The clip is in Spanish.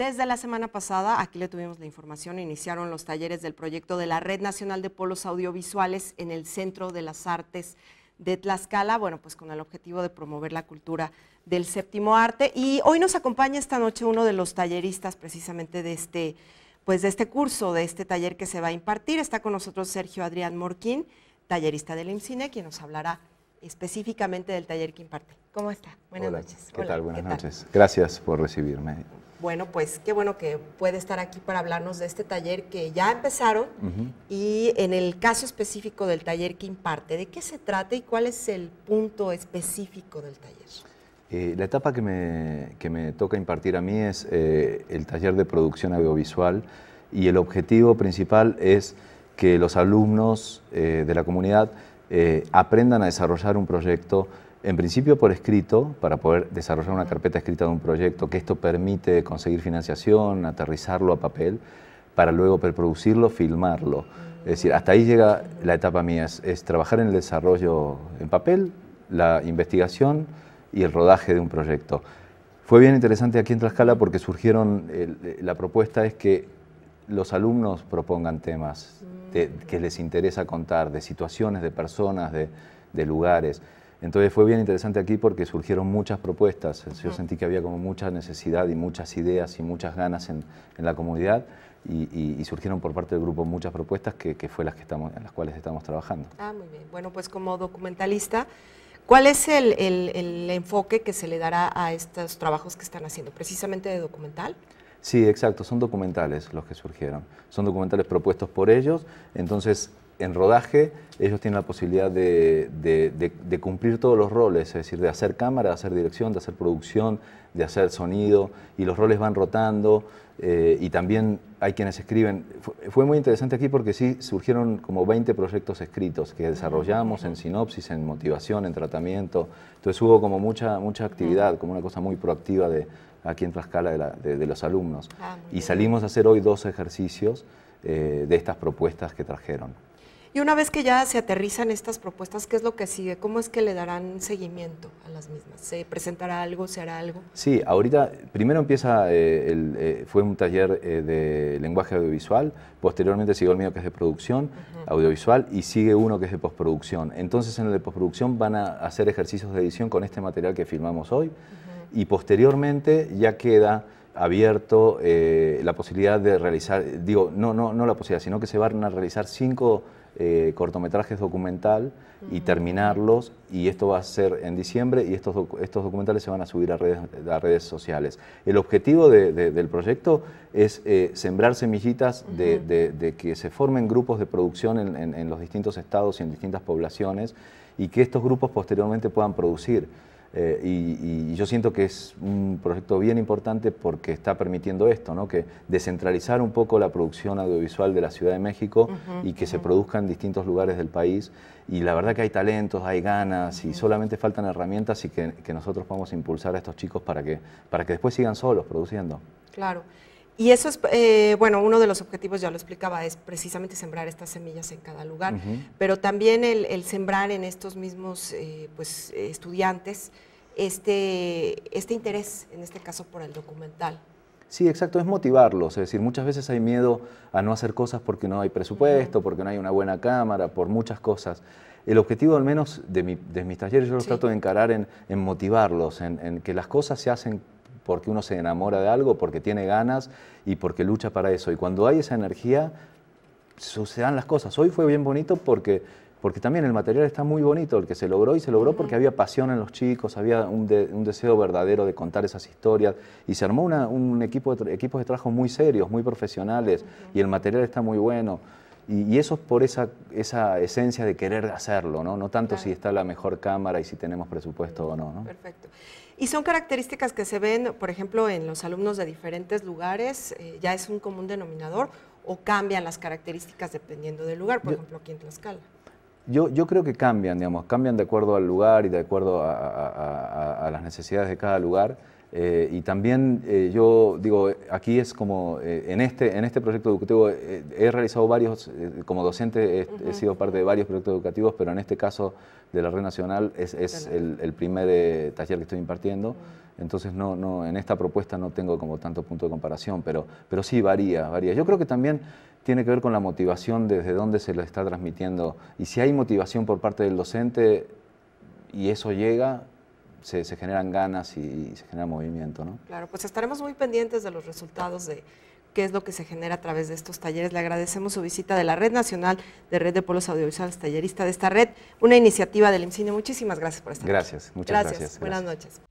Desde la semana pasada, aquí le tuvimos la información, iniciaron los talleres del proyecto de la Red Nacional de Polos Audiovisuales en el Centro de las Artes de Tlaxcala, bueno, pues con el objetivo de promover la cultura del séptimo arte. Y hoy nos acompaña esta noche uno de los talleristas precisamente de este, pues de este curso, de este taller que se va a impartir. Está con nosotros Sergio Adrián Morquín, tallerista del IMCINE, quien nos hablará específicamente del taller que imparte. ¿Cómo está? Buenas noches. ¿Qué tal? Buenas noches. Gracias por recibirme. Bueno, pues qué bueno que puede estar aquí para hablarnos de este taller que ya empezaron y en el caso específico del taller que imparte, ¿de qué se trata y cuál es el punto específico del taller? Eh, la etapa que me, toca impartir a mí es eh, el taller de producción audiovisual y el objetivo principal es que los alumnos eh, de la comunidad aprendan a desarrollar un proyecto en principio por escrito, para poder desarrollar una carpeta escrita de un proyecto, que esto permite conseguir financiación, aterrizarlo a papel, para luego preproducirlo, filmarlo. Es decir, hasta ahí llega la etapa mía, es, trabajar en el desarrollo en papel, la investigación y el rodaje de un proyecto. Fue bien interesante aquí en Tlaxcala porque surgieron, eh, la propuesta es que los alumnos propongan temas que les interesa contar, de situaciones, de personas, de lugares. Entonces fue bien interesante aquí porque surgieron muchas propuestas. Yo sentí que había como mucha necesidad y muchas ideas y muchas ganas en, en la comunidad y, surgieron por parte del grupo muchas propuestas que, fue las que estamos, en las cuales estamos trabajando. Ah, muy bien. Bueno, pues como documentalista, ¿cuál es el, el, el enfoque que se le dará a estos trabajos que están haciendo? ¿Precisamente de documental? Sí, exacto, son documentales los que surgieron. Son documentales propuestos por ellos, entonces en rodaje ellos tienen la posibilidad de, cumplir todos los roles, es decir, de hacer cámara, de hacer dirección, de hacer producción, de hacer sonido, y los roles van rotando, eh, y también hay quienes escriben. Fue, muy interesante aquí porque sí surgieron como 20 proyectos escritos que desarrollamos en sinopsis, en motivación, en tratamiento, entonces hubo como mucha, mucha actividad, como una cosa muy proactiva de aquí en Tlaxcala de, los alumnos. Ah, y salimos a hacer hoy dos ejercicios eh, de estas propuestas que trajeron. Y una vez que ya se aterrizan estas propuestas, ¿qué es lo que sigue? ¿Cómo es que le darán seguimiento a las mismas? ¿Se presentará algo? ¿Se hará algo? Sí, ahorita primero empieza, eh, el, eh, fue un taller eh, de lenguaje audiovisual, posteriormente siguió el mío que es de producción audiovisual y sigue uno que es de postproducción. Entonces en el de postproducción van a hacer ejercicios de edición con este material que filmamos hoy y posteriormente ya queda abierto la posibilidad de realizar, digo, no, no, no la posibilidad, sino que se van a realizar cinco eh, cortometrajes documental y terminarlos. Y esto va a ser en diciembre y estos, documentales se van a subir a redes, redes sociales. El objetivo del proyecto es eh, sembrar semillitas de, que se formen grupos de producción en los distintos estados y en distintas poblaciones y que estos grupos posteriormente puedan producir. Eh, y, yo siento que es un proyecto bien importante porque está permitiendo esto, ¿no? que descentralizar un poco la producción audiovisual de la Ciudad de México y que se produzca en distintos lugares del país. Y la verdad que hay talentos, hay ganas y solamente faltan herramientas y que, que nosotros podamos impulsar a estos chicos para que, para que después sigan solos produciendo. Claro. Y eso es, eh, bueno, uno de los objetivos, ya lo explicaba, es precisamente sembrar estas semillas en cada lugar, pero también el, sembrar en estos mismos eh, pues, estudiantes este, este interés, en este caso por el documental. Sí, exacto, es motivarlos, es decir, muchas veces hay miedo a no hacer cosas porque no hay presupuesto, porque no hay una buena cámara, por muchas cosas el objetivo al menos de, mi, de mis talleres yo lo trato de encarar en, motivarlos, en, en, que las cosas se hacen porque uno se enamora de algo, porque tiene ganas y porque lucha para eso. Y cuando hay esa energía, sucedan las cosas. Hoy fue bien bonito porque, porque también el material está muy bonito, el que se logró y se logró porque había pasión en los chicos, había un, deseo verdadero de contar esas historias y se armó un equipo de, equipos de trabajo muy serios, muy profesionales y el material está muy bueno. Y, eso es por esa, esa esencia de querer hacerlo, ¿no? No tanto si está la mejor cámara y si tenemos presupuesto o no, ¿no? Perfecto. Y son características que se ven, por ejemplo, en los alumnos de diferentes lugares, eh, ya es un común denominador, o cambian las características dependiendo del lugar, por ejemplo, aquí en Tlaxcala. Yo, yo creo que cambian, digamos, cambian de acuerdo al lugar y de acuerdo a, a, a las necesidades de cada lugar eh, y también eh, yo digo, aquí es como, eh, en, este, en este proyecto educativo he realizado varios, como docente he, sido parte de varios proyectos educativos, pero en este caso de la Red Nacional es, es el, primer taller que estoy impartiendo. Entonces, no, no, en esta propuesta no tengo como tanto punto de comparación, pero, pero sí varía, varía. Yo creo que también tiene que ver con la motivación, desde dónde se lo está transmitiendo. Y si hay motivación por parte del docente y eso llega, se, generan ganas y, se genera movimiento. ¿no? Claro, pues estaremos muy pendientes de los resultados de qué es lo que se genera a través de estos talleres. Le agradecemos su visita de la Red Nacional de Red de Pueblos Audiovisuales, tallerista de esta red, una iniciativa del IMCINE. Muchísimas gracias por estar gracias, Muchas gracias, muchas gracias. Buenas noches.